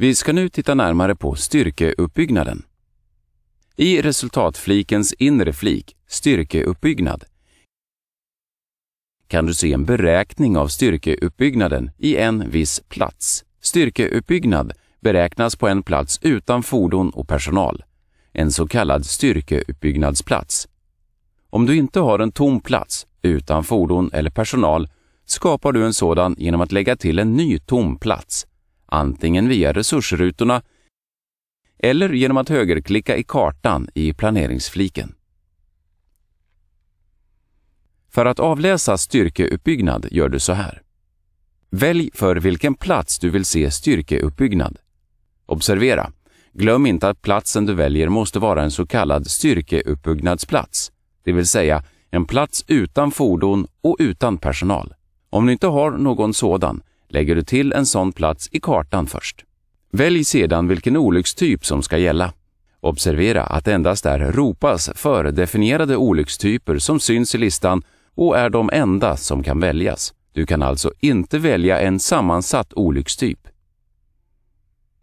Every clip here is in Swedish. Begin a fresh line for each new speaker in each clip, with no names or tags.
Vi ska nu titta närmare på styrkeuppbyggnaden. I resultatflikens inre flik, styrkeuppbyggnad, kan du se en beräkning av styrkeuppbyggnaden i en viss plats. Styrkeuppbyggnad beräknas på en plats utan fordon och personal, en så kallad styrkeuppbyggnadsplats. Om du inte har en tom plats utan fordon eller personal skapar du en sådan genom att lägga till en ny tom plats antingen via resursrutorna eller genom att högerklicka i kartan i planeringsfliken. För att avläsa styrkeuppbyggnad gör du så här. Välj för vilken plats du vill se styrkeuppbyggnad. Observera, glöm inte att platsen du väljer måste vara en så kallad styrkeuppbyggnadsplats, det vill säga en plats utan fordon och utan personal. Om du inte har någon sådan lägger du till en sån plats i kartan först. Välj sedan vilken olyckstyp som ska gälla. Observera att endast är ropas fördefinierade olyckstyper som syns i listan och är de enda som kan väljas. Du kan alltså inte välja en sammansatt olyckstyp.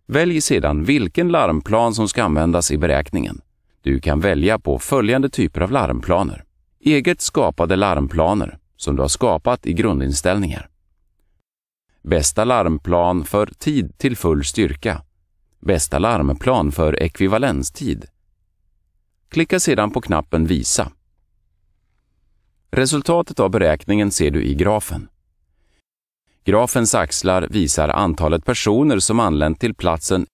Välj sedan vilken larmplan som ska användas i beräkningen. Du kan välja på följande typer av larmplaner. Eget skapade larmplaner som du har skapat i grundinställningar. Bästa larmplan för tid till full styrka. Bästa larmplan för ekvivalenstid. Klicka sedan på knappen Visa. Resultatet av beräkningen ser du i grafen. Grafens axlar visar antalet personer som anlänt till platsen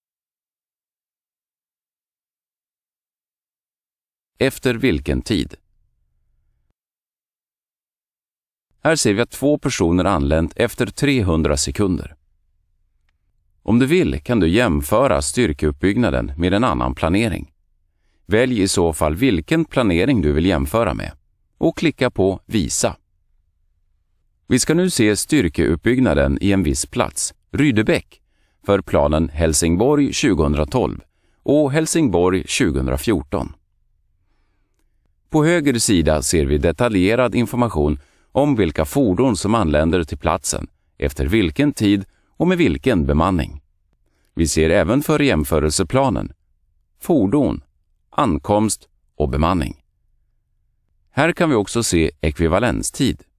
efter vilken tid. Här ser vi att två personer anlänt efter 300 sekunder. Om du vill kan du jämföra styrkeuppbyggnaden med en annan planering. Välj i så fall vilken planering du vill jämföra med och klicka på Visa. Vi ska nu se styrkeuppbyggnaden i en viss plats, Rydebäck, för planen Helsingborg 2012 och Helsingborg 2014. På höger sida ser vi detaljerad information om vilka fordon som anländer till platsen, efter vilken tid och med vilken bemanning. Vi ser även för jämförelseplanen fordon, ankomst och bemanning. Här kan vi också se ekvivalenstid.